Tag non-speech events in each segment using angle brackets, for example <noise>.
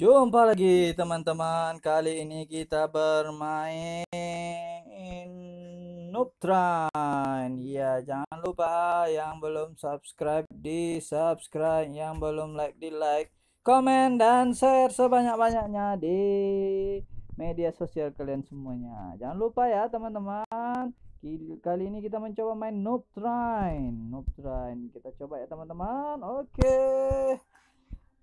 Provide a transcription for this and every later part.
Jumpa lagi teman-teman. Kali ini kita bermain Noob Train. Ya, jangan lupa yang belum subscribe di subscribe, yang belum like di like, komen dan share sebanyak-banyaknya di media sosial kalian semuanya. Jangan lupa ya teman-teman. Kali ini kita mencoba main Noob Train. Noob Train. kita coba ya teman-teman. Oke. Okay.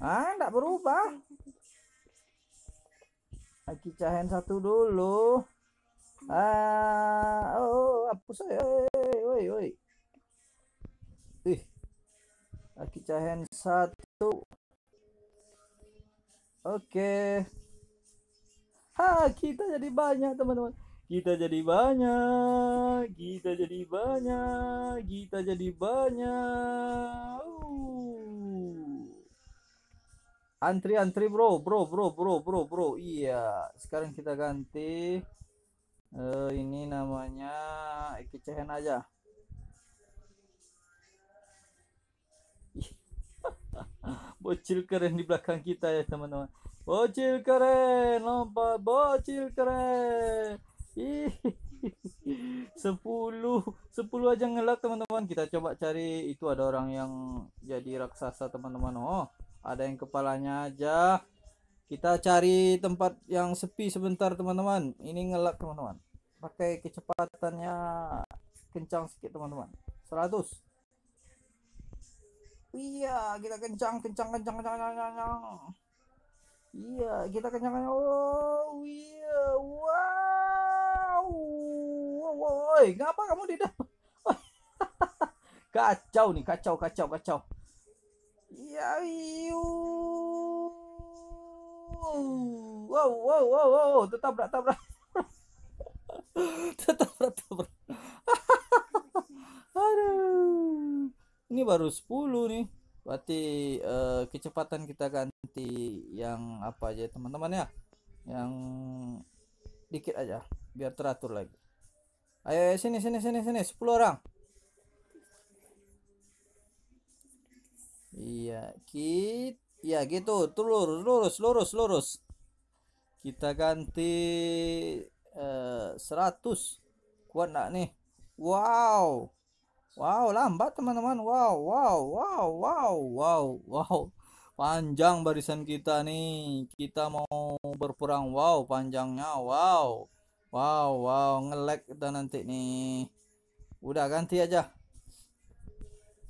Ah, enggak berubah. Aki cahen satu dulu. Ah, oh, apa saya? Oi, oi. Ih. Aki cahen satu. Oke. Okay. Ha, kita jadi banyak, teman-teman. Kita jadi banyak, kita jadi banyak, kita jadi banyak. Uh antri antri bro bro bro bro bro bro iya sekarang kita ganti uh, ini namanya kecehen aja <laughs> bocil keren di belakang kita ya teman-teman bocil keren lompat bocil keren Ih, <laughs> sepuluh sepuluh aja ngelak teman-teman kita coba cari itu ada orang yang jadi raksasa teman-teman oh ada yang kepalanya aja kita cari tempat yang sepi sebentar teman-teman ini ngelak teman-teman pakai kecepatannya kencang sedikit teman-teman 100 iya kita kencang kencang kencang kencang kencang, kencang. iya kita kencang kencang oh iya wow woi wow, wow. ngapa kamu tidak <laughs> kacau nih kacau kacau kacau wow wow wow wow tetap tetap tetap tetap aduh ini baru 10 nih berarti uh, kecepatan kita ganti yang apa aja teman-teman ya yang dikit aja biar teratur lagi ayo sini sini sini sini 10 orang Iya, kit. ya gitu, telur lurus, lurus, lurus, lurus. Kita ganti uh, eh, 100. Kuat nak nih? Wow. Wow, lambat teman-teman. Wow, wow, wow, wow, wow, wow. Panjang barisan kita nih. Kita mau berperang. Wow, panjangnya. Wow. Wow, wow, ngelek kita nanti nih. Udah ganti aja.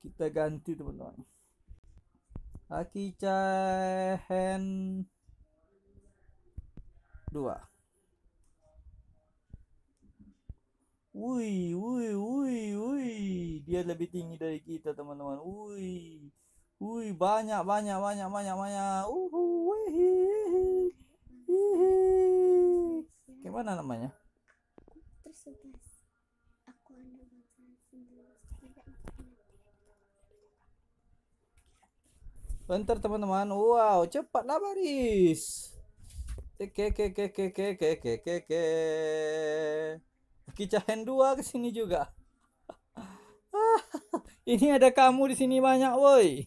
kita ganti teman-teman Aki Cahen 2 Wui, wui, wui, wui Dia lebih tinggi dari kita teman-teman Wui Wui, banyak, banyak, banyak, banyak, banyak Uhu, wihi, Hihi Gimana namanya? Tersupas bentar teman-teman wow cepatlah baris Oke, oke, oke, oke, oke, oke, oke, oke, oke. Kicahen dua ke sini juga. <laughs> Ini ada kamu di sini banyak, woi.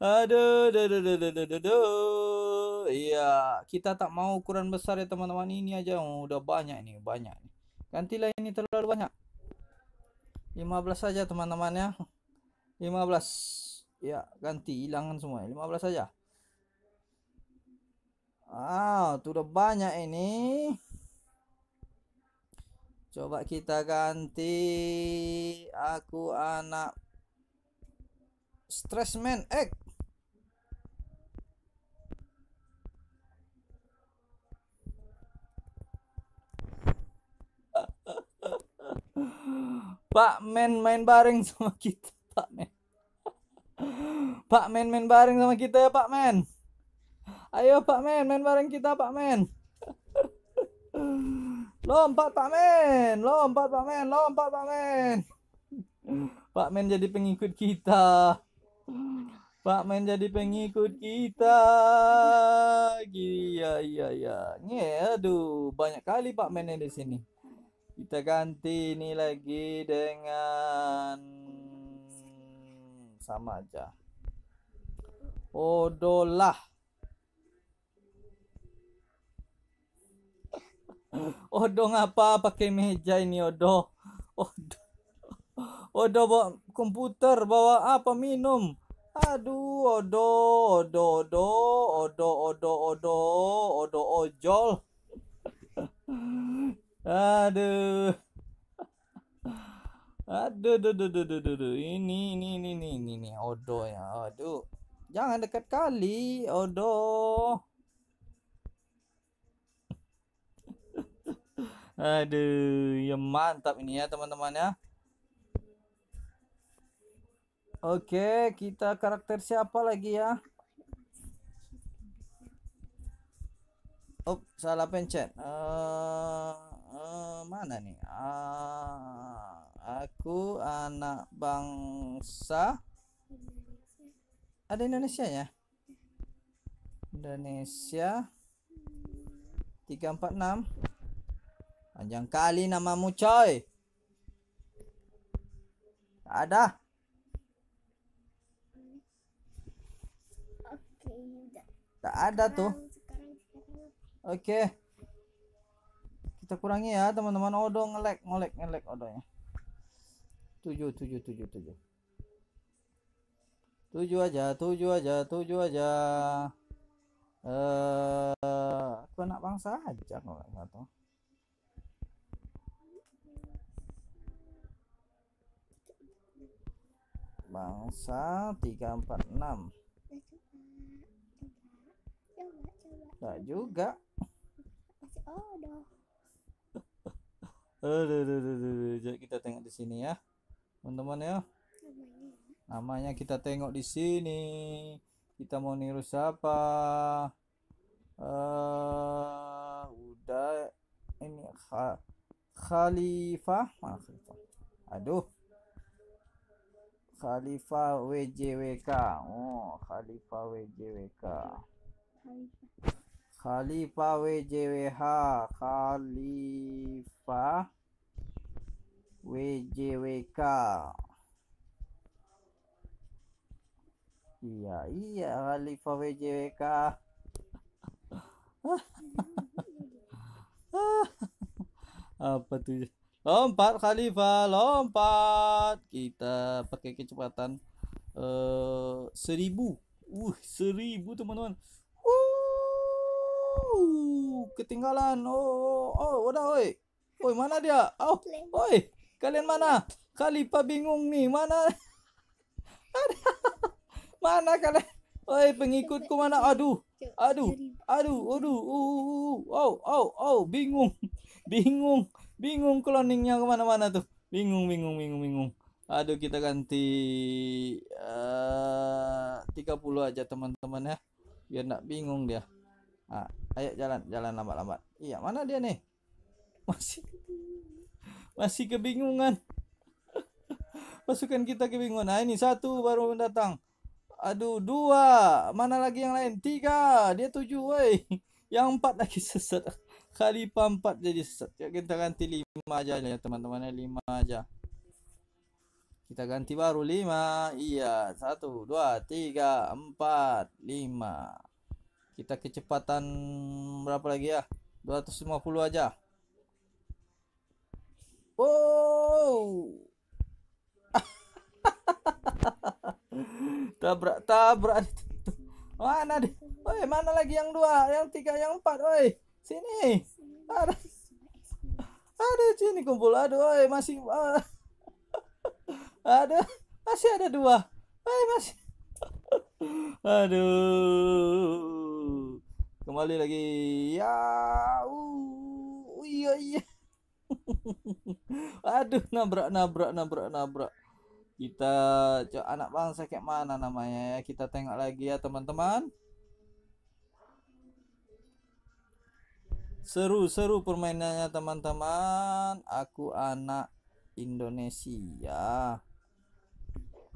Aduh, aduh, aduh, aduh, aduh, aduh, aduh. Iya, kita tak mau ukuran besar ya teman-teman. Ini aja oh, udah banyak nih, banyak nih. Gantilah ini terlalu banyak. 15 saja teman-teman ya. 15 ya ganti hilangkan semua 15 saja ah tuh banyak ini coba kita ganti aku anak stress stressman X <laughs> Pak Men main bareng sama kita Pak Men Pak Men main bareng sama kita ya Pak Men. Ayo Pak Men main bareng kita Pak Men. <laughs> Lompat Pak Men, lompat Pak Men, lompat Pak Men. Pak Men jadi pengikut kita. Pak Men jadi pengikut kita. Iya iya iya. Nge, aduh, banyak kali Pak Men yang di sini. Kita ganti ini lagi dengan sama aja. Odolah. Odo ngapa pakai meja ini Odo? Odo. Odo bawa komputer, bawa apa minum? Aduh, Odo, Odo, Odo, Odo, Odo, Odo, Odo ojol. Aduh. Aduh, aduh, aduh, aduh, aduh, aduh, ini, ini, ini, ini, ini, Odo ya, aduh. Jangan dekat kali. Odoh. <laughs> Aduh, ya mantap ini ya teman-teman ya. Oke, kita karakter siapa lagi ya? Oh, salah pencet. Uh, uh, mana nih? Uh, aku anak bangsa ada Indonesia ya Indonesia 346 panjang kali namamu coy tak ada tak ada tuh oke kita kurangi ya teman-teman odong ngelek ngelek ngelek ya, tujuh tujuh tujuh tujuh tujuh aja tujuh aja tujuh aja eh anak bangsa aja kok nggak tahu bangsa enam enggak juga aduh, aduh, aduh, aduh, aduh. kita tengok di sini ya teman-teman ya namanya kita tengok di sini kita mau niru siapa uh, udah ini Khalifah Khalifah aduh Khalifah WJWK oh Khalifah WJWK Khalifah WJWH Khalifah WJWK Iya, iya Alifa WJWK. Apa tuh? Lompat Khalifah, lompat. Kita pakai kecepatan uh, seribu. Uh, seribu teman-teman. Uh, ketinggalan. Oh, oh, udah, oi. Oi, mana dia? Oh, oi. Kalian mana? Khalifah bingung nih, mana? <laughs> Ada. Mana kalian? Oi pengikutku mana? Aduh. Aduh. Aduh. Aduh. Uh, uh, uh, uh. oh, oh, oh, bingung. <laughs> Bingung. Bingung cloningnya kemana mana tuh. Bingung, bingung, bingung, bingung. Aduh, kita ganti eh, uh, 30 aja teman-teman ya. Biar enggak bingung dia. Ah, ayo jalan, jalan lambat-lambat. Iya, mana dia nih? Masih masih kebingungan. Pasukan <laughs> kita kebingungan. Nah, ini satu baru mendatang. Aduh, dua. Mana lagi yang lain? Tiga. Dia tujuh, woi. <laughs> Yang empat lagi <laughs> sesat. kali empat jadi sesat. Ya, kita ganti lima aja ya, teman-teman. Ya. Lima aja. Kita ganti baru lima. Iya. Satu, dua, tiga, empat, lima. Kita kecepatan berapa lagi ya? 250 aja. Wow. <laughs> tabrak tabrak <laughs> mana deh oi mana lagi yang dua yang tiga yang empat oi sini ada ada sini kumpul aduh oi masih ah. <laughs> ada masih ada dua oi masih <laughs> aduh kembali lagi ya uh, iya iya aduh nabrak nabrak nabrak nabrak kita anak bangsa kayak mana namanya ya kita tengok lagi ya teman-teman seru-seru permainannya teman-teman aku anak Indonesia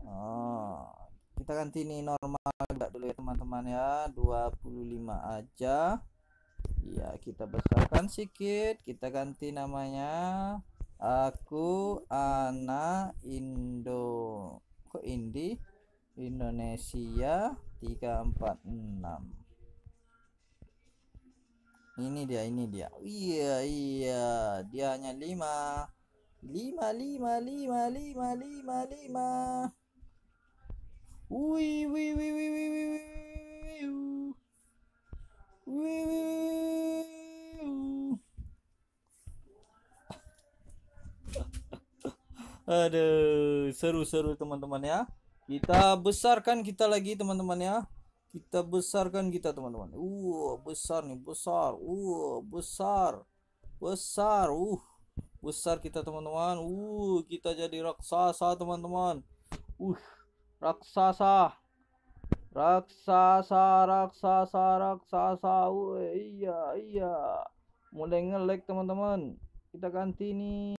oh, kita ganti ini normal enggak dulu ya teman-teman ya 25 aja ya kita besarkan sedikit kita ganti namanya Aku anak Indo kok Indi Indonesia 346 ini dia ini dia iya iya dia hanya lima lima lima lima lima lima lima wih wih wih wih wih wih wih wih wih Aduh, seru-seru teman-teman ya. Kita besarkan kita lagi teman-teman ya. Kita besarkan kita teman-teman. Uh, besar nih, besar. Uh, besar. Besar. Uh, besar kita teman-teman. Uh, kita jadi raksasa teman-teman. Uh, raksasa. Raksasa, raksasa, raksasa. Uh, iya, iya. Mulai ngelek teman-teman. Kita ganti nih.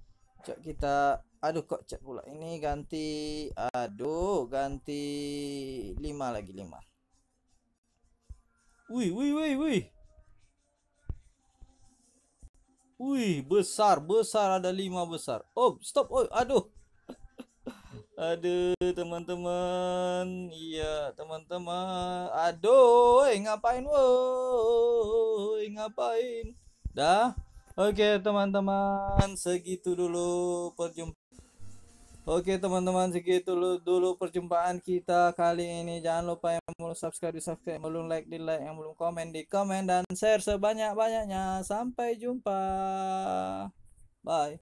Cak kita aduh kok cak pula ini ganti aduh ganti lima lagi lima Wih wih wih wih. Wih, besar, besar ada lima besar. Oh, stop. Oh, aduh. <laughs> aduh, teman-teman. Iya, teman-teman. Aduh, eh, ngapain woi? Ngapain? Dah. Oke teman-teman segitu dulu perjumpaan Oke teman-teman segitu dulu, dulu perjumpaan kita kali ini jangan lupa yang belum subscribe di subscribe yang belum like di like yang belum komen di komen dan share sebanyak-banyaknya sampai jumpa bye